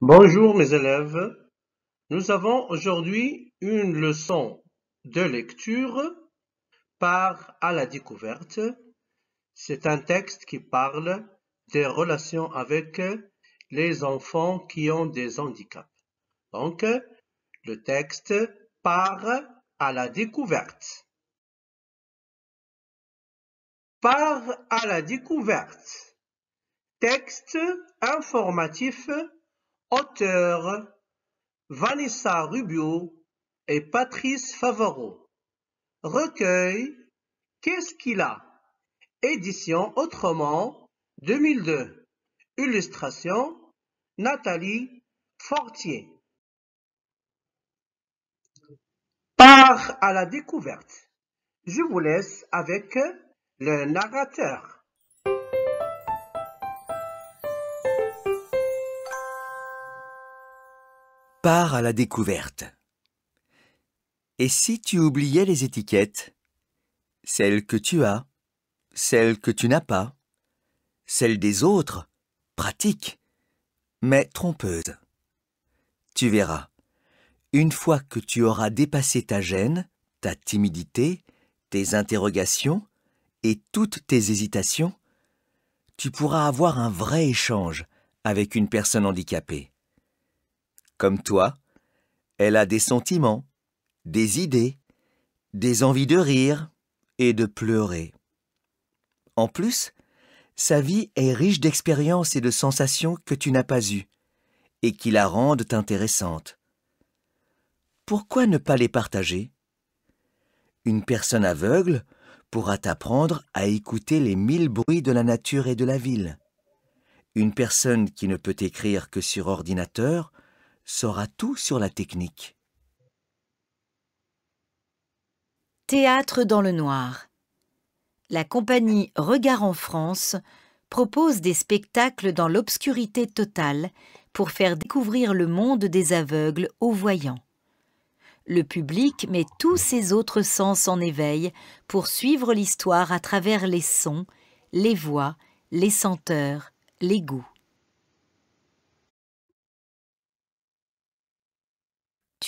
Bonjour mes élèves, nous avons aujourd'hui une leçon de lecture par à la découverte. C'est un texte qui parle des relations avec les enfants qui ont des handicaps. Donc, le texte part à la découverte. par à la découverte. Texte informatif Auteurs: Vanessa Rubio et Patrice Favaro. Recueil: Qu'est-ce qu'il a?, Édition Autrement, 2002. Illustration Nathalie Fortier Part à la découverte. Je vous laisse avec le narrateur. à la découverte. Et si tu oubliais les étiquettes Celles que tu as, celles que tu n'as pas, celles des autres, pratiques, mais trompeuses. Tu verras, une fois que tu auras dépassé ta gêne, ta timidité, tes interrogations et toutes tes hésitations, tu pourras avoir un vrai échange avec une personne handicapée. Comme toi, elle a des sentiments, des idées, des envies de rire et de pleurer. En plus, sa vie est riche d'expériences et de sensations que tu n'as pas eues, et qui la rendent intéressante. Pourquoi ne pas les partager Une personne aveugle pourra t'apprendre à écouter les mille bruits de la nature et de la ville. Une personne qui ne peut écrire que sur ordinateur saura tout sur la technique. Théâtre dans le noir. La compagnie Regard en France propose des spectacles dans l'obscurité totale pour faire découvrir le monde des aveugles aux voyants. Le public met tous ses autres sens en éveil pour suivre l'histoire à travers les sons, les voix, les senteurs, les goûts.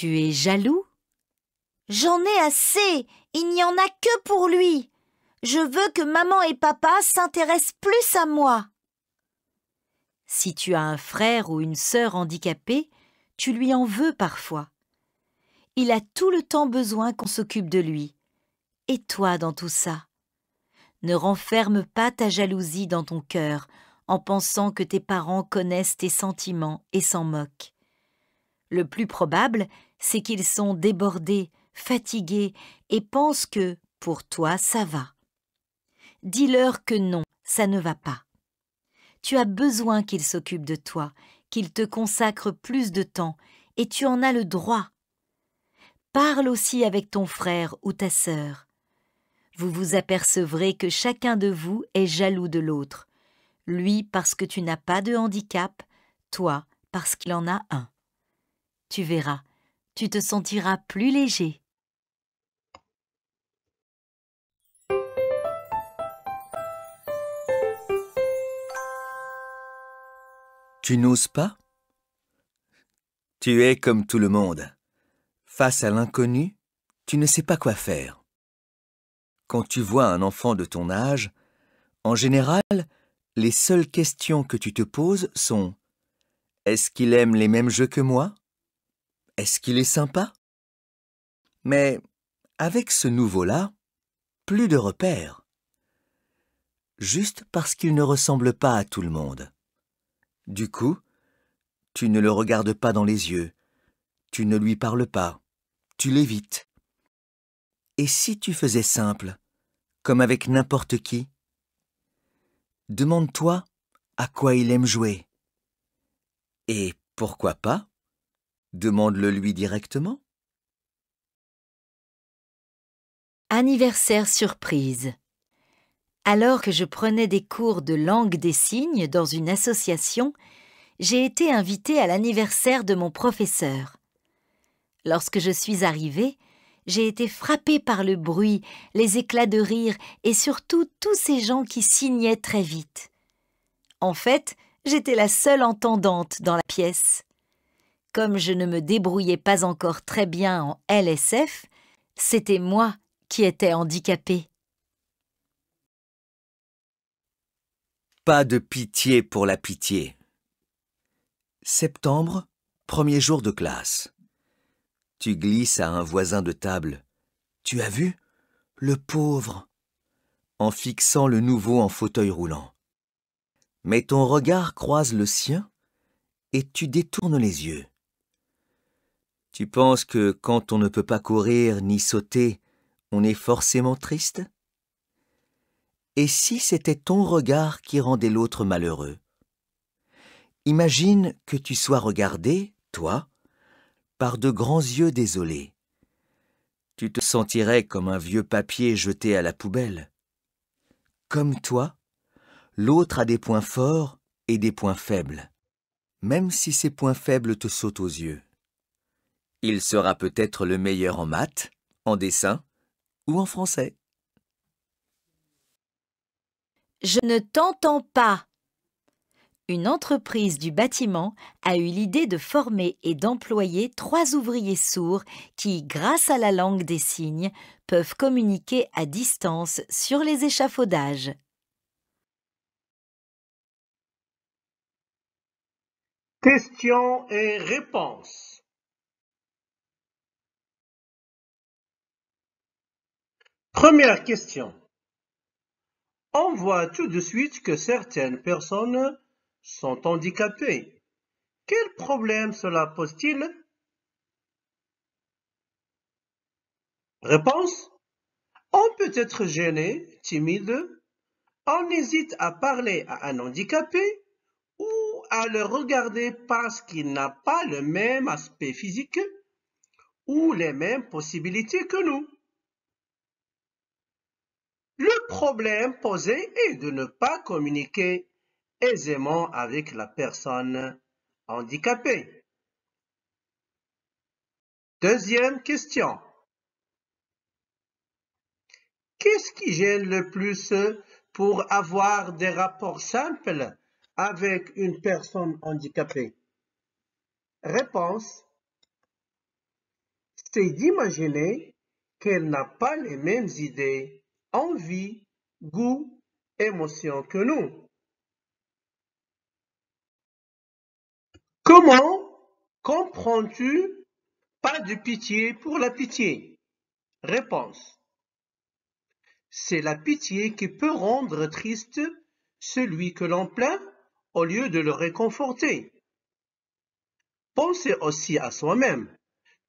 Tu es jaloux J'en ai assez. Il n'y en a que pour lui. Je veux que maman et papa s'intéressent plus à moi. Si tu as un frère ou une sœur handicapée, tu lui en veux parfois. Il a tout le temps besoin qu'on s'occupe de lui. Et toi dans tout ça Ne renferme pas ta jalousie dans ton cœur en pensant que tes parents connaissent tes sentiments et s'en moquent. Le plus probable, c'est qu'ils sont débordés, fatigués et pensent que, pour toi, ça va. Dis-leur que non, ça ne va pas. Tu as besoin qu'ils s'occupent de toi, qu'ils te consacrent plus de temps, et tu en as le droit. Parle aussi avec ton frère ou ta sœur. Vous vous apercevrez que chacun de vous est jaloux de l'autre, lui parce que tu n'as pas de handicap, toi parce qu'il en a un tu verras, tu te sentiras plus léger. Tu n'oses pas Tu es comme tout le monde. Face à l'inconnu, tu ne sais pas quoi faire. Quand tu vois un enfant de ton âge, en général, les seules questions que tu te poses sont ⁇ Est-ce qu'il aime les mêmes jeux que moi est-ce qu'il est sympa Mais avec ce nouveau-là, plus de repères. Juste parce qu'il ne ressemble pas à tout le monde. Du coup, tu ne le regardes pas dans les yeux, tu ne lui parles pas, tu l'évites. Et si tu faisais simple, comme avec n'importe qui Demande-toi à quoi il aime jouer. Et pourquoi pas Demande-le lui directement. Anniversaire surprise. Alors que je prenais des cours de langue des signes dans une association, j'ai été invitée à l'anniversaire de mon professeur. Lorsque je suis arrivée, j'ai été frappée par le bruit, les éclats de rire et surtout tous ces gens qui signaient très vite. En fait, j'étais la seule entendante dans la pièce. Comme je ne me débrouillais pas encore très bien en LSF, c'était moi qui étais handicapé. Pas de pitié pour la pitié. Septembre, premier jour de classe. Tu glisses à un voisin de table. Tu as vu Le pauvre en fixant le nouveau en fauteuil roulant. Mais ton regard croise le sien et tu détournes les yeux. Tu penses que quand on ne peut pas courir ni sauter, on est forcément triste Et si c'était ton regard qui rendait l'autre malheureux Imagine que tu sois regardé, toi, par de grands yeux désolés. Tu te sentirais comme un vieux papier jeté à la poubelle. Comme toi, l'autre a des points forts et des points faibles, même si ces points faibles te sautent aux yeux. Il sera peut-être le meilleur en maths, en dessin ou en français. Je ne t'entends pas. Une entreprise du bâtiment a eu l'idée de former et d'employer trois ouvriers sourds qui, grâce à la langue des signes, peuvent communiquer à distance sur les échafaudages. Questions et réponses Première question. On voit tout de suite que certaines personnes sont handicapées. Quel problème cela pose-t-il Réponse. On peut être gêné, timide. On hésite à parler à un handicapé ou à le regarder parce qu'il n'a pas le même aspect physique ou les mêmes possibilités que nous problème posé est de ne pas communiquer aisément avec la personne handicapée. Deuxième question. Qu'est-ce qui gêne le plus pour avoir des rapports simples avec une personne handicapée Réponse. C'est d'imaginer qu'elle n'a pas les mêmes idées envie, goût, émotion que nous. Comment comprends-tu pas de pitié pour la pitié Réponse. C'est la pitié qui peut rendre triste celui que l'on plaint au lieu de le réconforter. Pensez aussi à soi-même.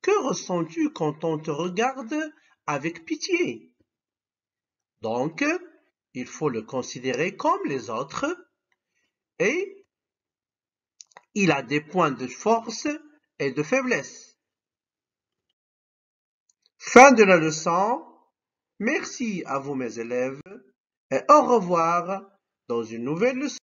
Que ressens-tu quand on te regarde avec pitié donc, il faut le considérer comme les autres et il a des points de force et de faiblesse. Fin de la leçon. Merci à vous mes élèves et au revoir dans une nouvelle leçon.